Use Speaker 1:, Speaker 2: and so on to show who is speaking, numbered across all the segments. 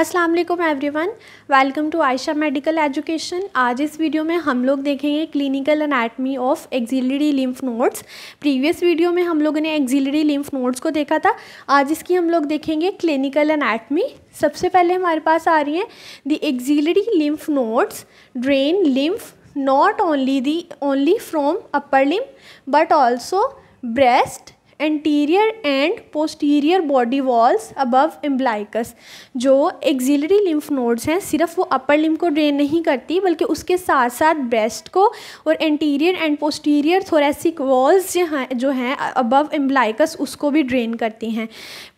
Speaker 1: Aslam everyone welcome to Ayesha medical education आज इस video में हम लोग देखेंगे clinical anatomy of axillary lymph nodes previous video में हम लोगों ने एक्जिलरी लिम्फ नोड्स को देखा था आज इसकी हम लोग देखेंगे क्लिनिकल अनाटमी सबसे पहले हमारे पास आ रही है the axillary lymph nodes drain lymph not only the only from upper lymph but also breast anterior and posterior body walls above umbilicus जो एक्जिलरी लिम्फ नोड्स हैं सिर्फ वो अपर लिम्फ को ड्रेन नहीं करती बल्कि उसके साथ साथ ब्रेस्ट को और anterior and posterior thoracic walls जो हैं अबव एम्ब्लाइकस उसको भी ड्रेन करती हैं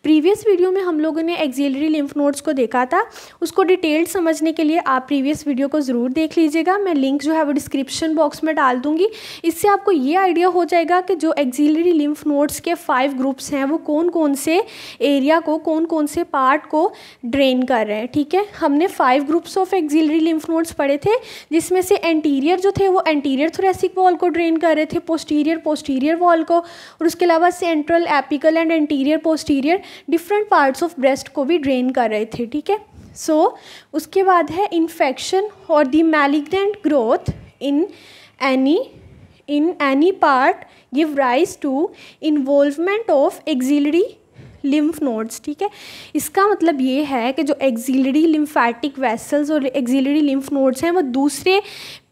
Speaker 1: प्रीवियस वीडियो में हम लोगों ने एक्जिलरी लिम्फ नोड्स को देखा था उसको डिटेल समझने के लिए आप प्रीवियस वीडियो को ज़रूर देख लीजिएगा मैं लिंक जो है वो डिस्क्रिप्शन बॉक्स में डाल दूँगी इससे आपको ये आइडिया हो जाएगा कि जो एक्जिलरी लिम्फ नोड्स के के फाइव ग्रुप्स हैं वो कौन कौन से एरिया को कौन कौन से पार्ट को ड्रेन कर रहे हैं ठीक है हमने five groups of axillary lymph nodes पढ़े थे जिसमें से एंटीरियर जो थे वो एंटीरियर थोरेसिक वॉल को ड्रेन कर रहे थे पोस्टीरियर पोस्टीरियर वॉल को और उसके अलावा central apical and anterior posterior different parts of breast को भी ड्रेन कर रहे थे ठीक है सो so, उसके बाद है इन्फेक्शन और the malignant growth in any in any part give rise to involvement of axillary lymph nodes ठीक है इसका मतलब ये है कि जो एक्जिलरी लिम्फैटिक वेसल्स और एक्जिलरी लिम्फ नोड्स हैं वो दूसरे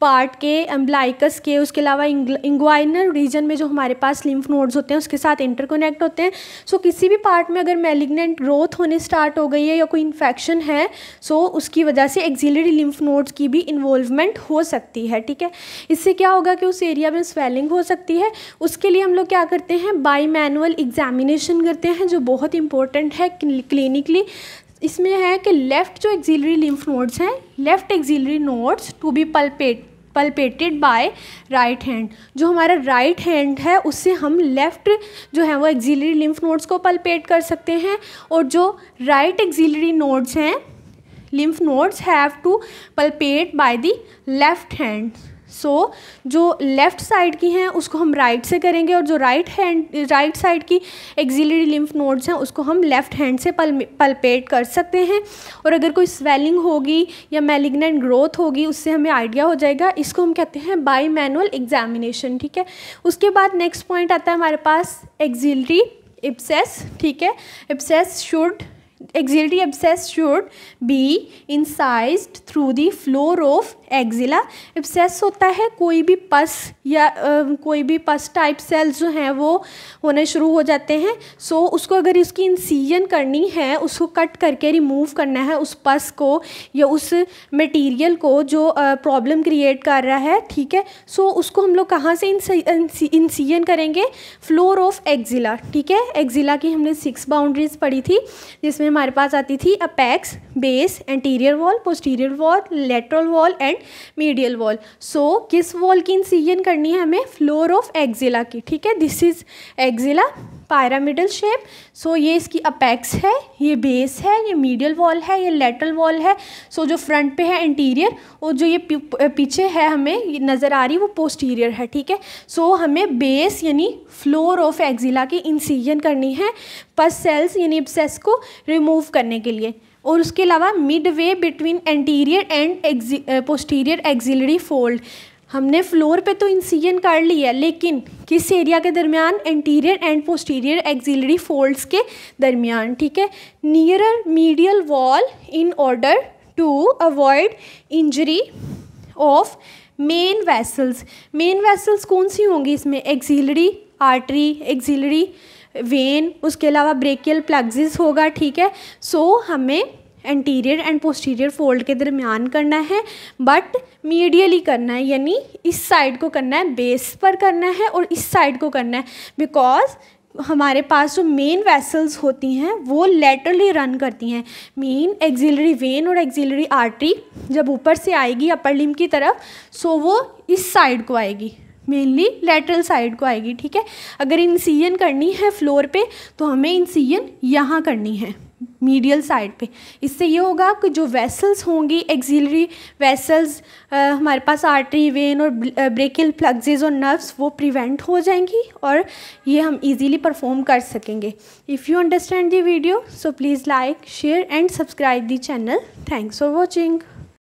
Speaker 1: पार्ट के एम्ब्लाइकस के उसके अलावा इंग्वाइनर रीजन में जो हमारे पास लिम्फ नोड्स होते हैं उसके साथ इंटरकोनेक्ट होते हैं सो so, किसी भी पार्ट में अगर मेलिग्नेंट ग्रोथ होने स्टार्ट हो गई है या कोई इन्फेक्शन है सो so, उसकी वजह से एक्जिलरी लिम्फ नोड्स की भी इन्वॉल्वमेंट हो सकती है ठीक है इससे क्या होगा कि उस एरिया में स्वेलिंग हो सकती है उसके लिए हम लोग क्या करते हैं बाई मैनुअल एग्जामिनेशन करते हैं जो बहुत इंपॉर्टेंट है क्लिनिकली इसमें है कि लेफ़्ट जो एक्जिलरी लिम्फ नोड्स हैं left axillary nodes to be palpate palpated by right hand जो हमारा राइट right हैंड है उससे हम लेफ़्ट जो है वो एक्जिलरी लिम्फ नोड्स को पल्पेट कर सकते हैं और जो राइट एक्जिलरी नोड्स हैं lymph nodes have to palpate by the left hand so so, जो लेफ़्ट साइड की हैं उसको हम राइट right से करेंगे और जो राइट हैंड राइट साइड की एक्जिलरी लिम्फ नोड्स हैं उसको हम लेफ़्ट हैंड से पल पलपेट कर सकते हैं और अगर कोई स्वेलिंग होगी या मेलिग्नेंट ग्रोथ होगी उससे हमें आइडिया हो जाएगा इसको हम कहते हैं बाई मैनुअल एग्जामिनेशन ठीक है उसके बाद नेक्स्ट पॉइंट आता है हमारे पास एक्जिलरी इप्सेस ठीक है abscess should axillary abscess should be incised through the floor of axilla abscess होता है कोई भी पस या uh, कोई भी पस टाइप सेल्स जो हैं वो होने शुरू हो जाते हैं सो so, उसको अगर इसकी इंसीजन करनी है उसको कट करके रिमूव करना है उस पस को या उस मटेरियल को जो प्रॉब्लम uh, क्रिएट कर रहा है ठीक है सो so, उसको हम लोग कहाँ से इंसीजन करेंगे फ्लोर ऑफ एक्जिला ठीक है एक्जिला की हमने सिक्स बाउंड्रीज पढ़ी थी जिसमें हमारे पास आती थी apex base anterior wall posterior wall lateral wall and medial wall so किस वॉल की इंसीजन करनी है हमें फ्लोर ऑफ एक्जिला की ठीक है this is axilla pyramidal shape so ये इसकी अपैक्स है ये बेस है ये मीडियल वॉल है ये लेटरल वॉल है सो so, जो फ्रंट पे है इंटीरियर और जो ये पीछे है हमें नज़र आ रही वो पोस्टीरियर है ठीक है सो so, हमें बेस यानी फ्लोर ऑफ एक्जिला की इंसीजन करनी है पस सेल्स यानी इब्सेस को रिमूव करने के लिए और उसके अलावा midway between anterior and posterior axillary fold हमने फ्लोर पे तो इंसीजन कर लिया लेकिन किस एरिया के दरमियान anterior and posterior axillary folds के दरमियान ठीक है nearer medial wall in order to avoid injury of main vessels main vessels कौन सी होंगी इसमें एक्जिलरी आर्टरी एक्जिलरी वेन उसके अलावा ब्रेकियल प्लग्जिस होगा ठीक है सो so, हमें एंटीरियर एंड पोस्टीरियर फोल्ड के दरमियान करना है बट मीडियली करना है यानी इस साइड को करना है बेस पर करना है और इस साइड को करना है बिकॉज हमारे पास जो मेन वेसल्स होती हैं वो लेटरली रन करती हैं मेन एक्जिलरी वेन और एक्जिलरी आर्टरी जब ऊपर से आएगी अपर लिम की तरफ सो वो इस साइड को आएगी मेनली लेटरल साइड को आएगी ठीक है अगर इंसीजन करनी है फ्लोर पे तो हमें इंसीजन यहाँ करनी है मीडियल साइड पे इससे ये होगा कि जो वेसल्स होंगी एक्सिलरी वेसल्स हमारे पास आर्टरी वेन और ब्रेकिल प्लग्जेज और नर्व्स वो प्रिवेंट हो जाएंगी और ये हम इजीली परफॉर्म कर सकेंगे if you understand the video so please like share and subscribe the channel thanks for watching